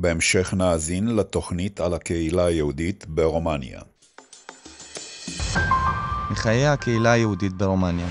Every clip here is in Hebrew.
בהמשך נאזין לתוכנית על הקהילה היהודית ברומניה. מחיי הקהילה היהודית ברומניה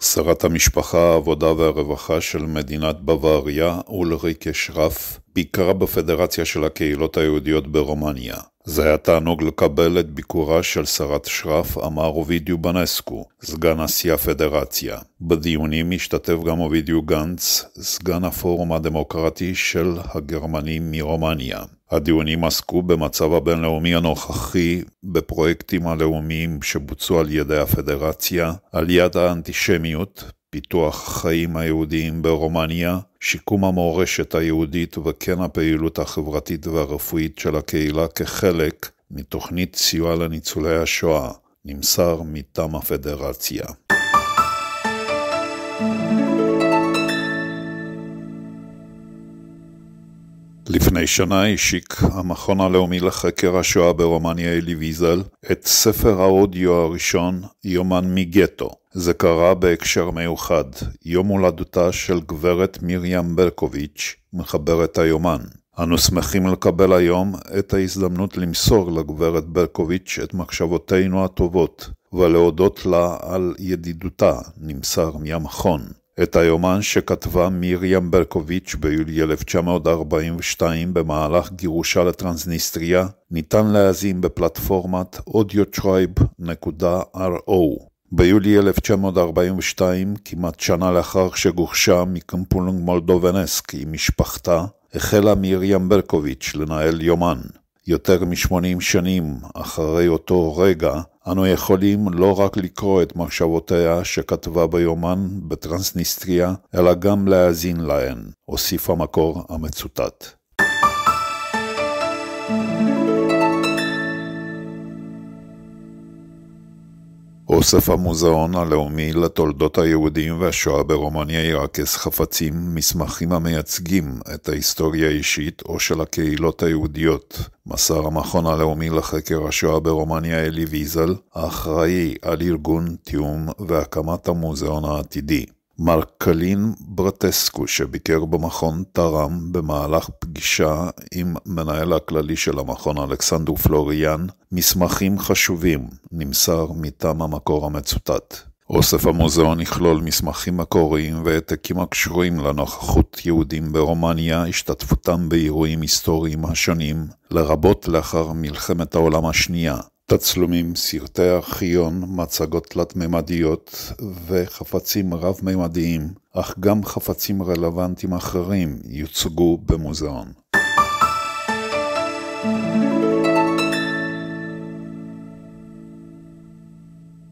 שרת המשפחה, העבודה והרווחה של מדינת בוואריה, אולריקה שרף, ביקרה בפדרציה של הקהילות היהודיות ברומניה. זה היה תענוג לקבל את ביקורה של שרת שרף, אמר אובידיו בנסקו, סגן נשיא הפדרציה. בדיונים השתתף גם אובידיו גנץ, סגן הפורום הדמוקרטי של הגרמנים מרומניה. הדיונים עסקו במצב הבינלאומי הנוכחי, בפרויקטים הלאומיים שבוצעו על ידי הפדרציה, עליית האנטישמיות, פיתוח החיים היהודיים ברומניה, שיקום המורשת היהודית וכן הפעילות החברתית והרפואית של הקהילה כחלק מתוכנית סיוע לניצולי השואה, נמסר מטעם הפדרציה. לפני שנה השיק המכון הלאומי לחקר השואה ברומניה אלי ויזל את ספר האודיו הראשון, יומן מגטו. זה קרה בהקשר מיוחד, יום הולדתה של גברת מרים ברקוביץ', מחברת היומן. אנו שמחים לקבל היום את ההזדמנות למסור לגברת ברקוביץ' את מחשבותינו הטובות, ולהודות לה על ידידותה, נמסר מהמכון. את היומן שכתבה מרים ברקוביץ' ביולי 1942 במהלך גירושה לטרנסניסטריה, ניתן להאזין בפלטפורמת audiotribe.ro. ביולי 1942, כמעט שנה לאחר שגורשה מקמפולונג מולדובנסק עם משפחתה, החלה מרים ברקוביץ' לנהל יומן. יותר מ-80 שנים אחרי אותו רגע, אנו יכולים לא רק לקרוא את מחשבותיה שכתבה ביומן בטרנסניסטריה, אלא גם להאזין להן, הוסיף המקור המצוטט. ייחשף המוזיאון הלאומי לתולדות היהודים והשואה ברומניה-עיראקס חפצים, מסמכים המייצגים את ההיסטוריה האישית או של הקהילות היהודיות. מסר המכון הלאומי לחקר השואה ברומניה אלי ויזל, האחראי על ארגון, תיאום והקמת המוזיאון העתידי. מרקלין ברטסקו, שביקר במכון, תרם במהלך פגישה עם מנהל הכללי של המכון אלכסנדר פלוריאן מסמכים חשובים, נמסר מטעם המקור המצוטט. אוסף המוזיאון יכלול מסמכים מקוריים והעתקים הקשורים לנוכחות יהודים ברומניה, השתתפותם באירועים היסטוריים השונים, לרבות לאחר מלחמת העולם השנייה, תצלומים, סרטי ארכיון, מצגות תלת-ממדיות וחפצים רב-ממדיים, אך גם חפצים רלוונטיים אחרים יוצגו במוזיאון.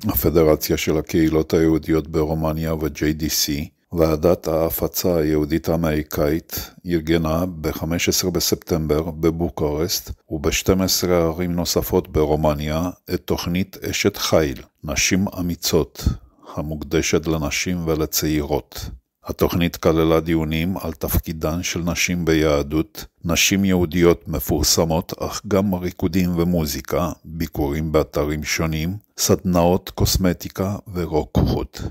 הפדרציה של הקהילות היהודיות ברומניה ו-JDC ועדת ההפצה היהודית האמריקאית ארגנה ב-15 בספטמבר בבוקרשט וב-12 ערים נוספות ברומניה את תוכנית אשת חיל, נשים אמיצות, המוקדשת לנשים ולצעירות. התוכנית כללה דיונים על תפקידן של נשים ביהדות, נשים יהודיות מפורסמות, אך גם ריקודים ומוזיקה, ביקורים באתרים שונים, סדנאות קוסמטיקה ורוקחות.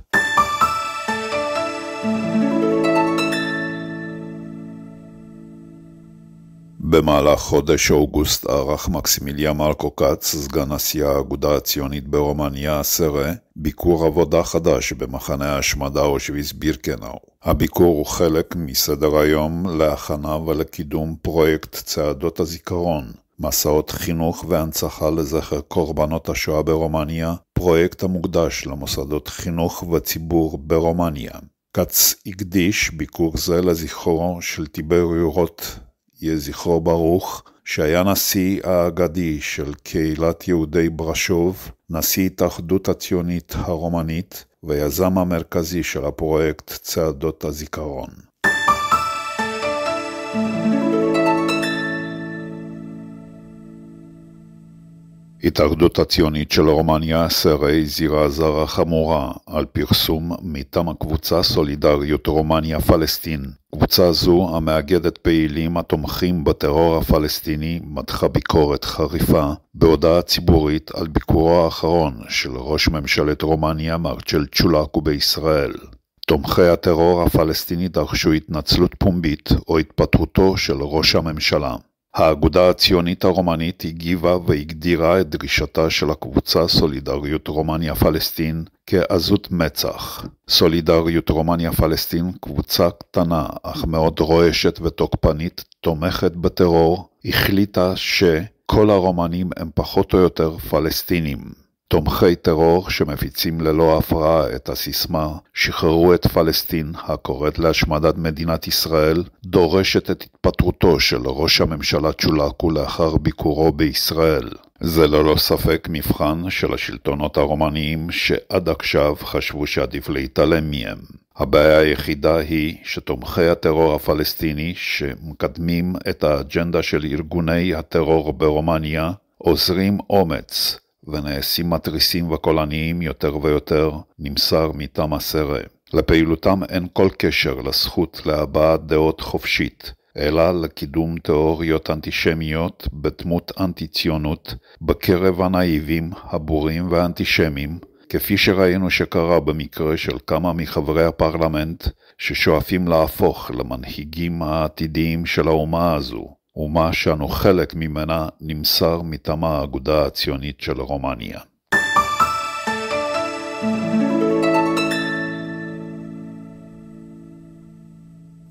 במהלך חודש אוגוסט ערך מקסימיליה מרקו כץ, סגן נשיא האגודה הציונית ברומניה, סרה, ביקור עבודה חדש במחנה ההשמדה אושוויץ בירקנאו. הביקור הוא חלק מסדר היום להכנה ולקידום פרויקט צעדות הזיכרון, מסעות חינוך והנצחה לזכר קורבנות השואה ברומניה, פרויקט המוקדש למוסדות חינוך וציבור ברומניה. כץ הקדיש ביקור זה לזכרו של טיבריו רוט, יהיה זכרו ברוך, שהיה נשיא האגדי של קהילת יהודי ברשוב, נשיא התאחדות הציונית הרומנית ויזם המרכזי של הפרויקט צעדות הזיכרון. thank you התאחדות הציונית של רומניה סרי זירה זרה חמורה על פרסום מטעם הקבוצה סולידריות רומניה-פלסטין. קבוצה זו, המאגדת פעילים התומכים בטרור הפלסטיני, מתחה ביקורת חריפה בהודעה ציבורית על ביקורו האחרון של ראש ממשלת רומניה מרצ'ל צ'ולקו בישראל. תומכי הטרור הפלסטיני דרשו התנצלות פומבית או התפטרותו של ראש הממשלה. האגודה הציונית הרומנית הגיבה והגדירה את דרישתה של הקבוצה סולידריות רומניה-פלסטין כעזות מצח. סולידריות רומניה-פלסטין, קבוצה קטנה אך מאוד רועשת ותוקפנית, תומכת בטרור, החליטה ש... כל הרומנים הם פחות או יותר פלסטינים. תומכי טרור שמפיצים ללא הפרעה את הסיסמה "שחררו את פלסטין" הקוראת להשמדת מדינת ישראל, דורשת את התפטרותו של ראש הממשלה צ'ולאקו לאחר ביקורו בישראל. זה ללא ספק מבחן של השלטונות הרומניים שעד עכשיו חשבו שעדיף להתעלם מהם. הבעיה היחידה היא שתומכי הטרור הפלסטיני שמקדמים את האג'נדה של ארגוני הטרור ברומניה אוזרים אומץ ונעשים מתריסים וקולניים יותר ויותר, נמסר מטעם הסרה. לפעילותם אין כל קשר לזכות להבעת דעות חופשית, אלא לקידום תיאוריות אנטישמיות בדמות אנטי-ציונות בקרב הנאיבים, הבורים והאנטישמים, כפי שראינו שקרה במקרה של כמה מחברי הפרלמנט ששואפים להפוך למנהיגים העתידיים של האומה הזו. ומה שאנו חלק ממנה נמסר מטעם האגודה הציונית של רומניה.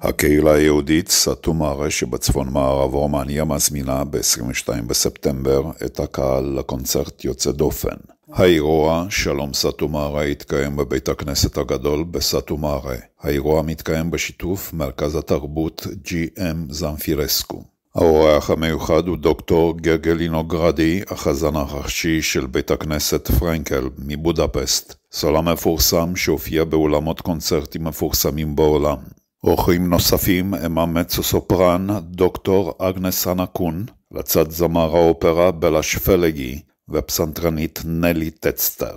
הקהילה היהודית סטומרה שבצפון מערב רומניה מזמינה ב-22 בספטמבר את הקהל לקונצרט יוצא דופן. האירוע שלום סטומארה התקיים בבית הכנסת הגדול בסטומארה. האירוע מתקיים בשיתוף מרכז התרבות GM זמפירסקו. האורח המיוחד הוא דוקטור גרדי, החזן הראשי של בית הכנסת פרנקל מבודפסט, סולם מפורסם שהופיע באולמות קונצרטים מפורסמים בעולם. אורחים נוספים הם המצו סופרן דוקטור אגנס אנקון, לצד זמר האופרה בלש פלגי ופסנתרנית נלי טצטר.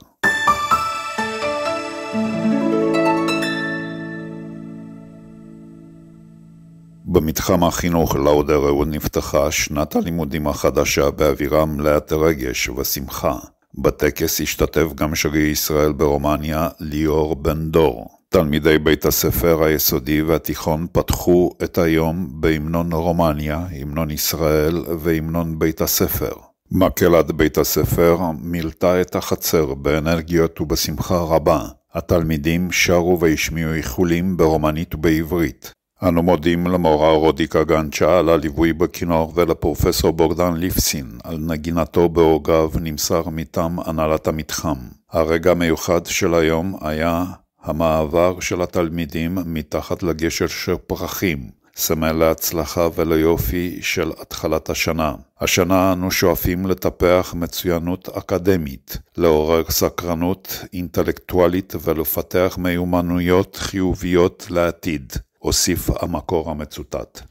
במתחם החינוך אהוד נפתחה שנת הלימודים החדשה באווירה מלאת רגש ושמחה. בטקס השתתף גם שגריר ישראל ברומניה, ליאור בן דור. תלמידי בית הספר היסודי והתיכון פתחו את היום בהמנון רומניה, המנון ישראל והמנון בית הספר. מקהלת בית הספר מילתה את החצר באנרגיות ובשמחה רבה. התלמידים שרו והשמיעו איחולים ברומנית ובעברית. אנו מודים למורה רודיקה גנצ'ה על הליווי בכינור ולפרופסור בוגדן ליפסין על נגינתו בעוגב נמסר מטעם הנהלת המתחם. הרגע המיוחד של היום היה המעבר של התלמידים מתחת לגשר של פרחים, סמל להצלחה וליופי של התחלת השנה. השנה אנו שואפים לטפח מצוינות אקדמית, לעורר סקרנות אינטלקטואלית ולפתח מיומנויות חיוביות לעתיד. הוסיף המקור המצוטט.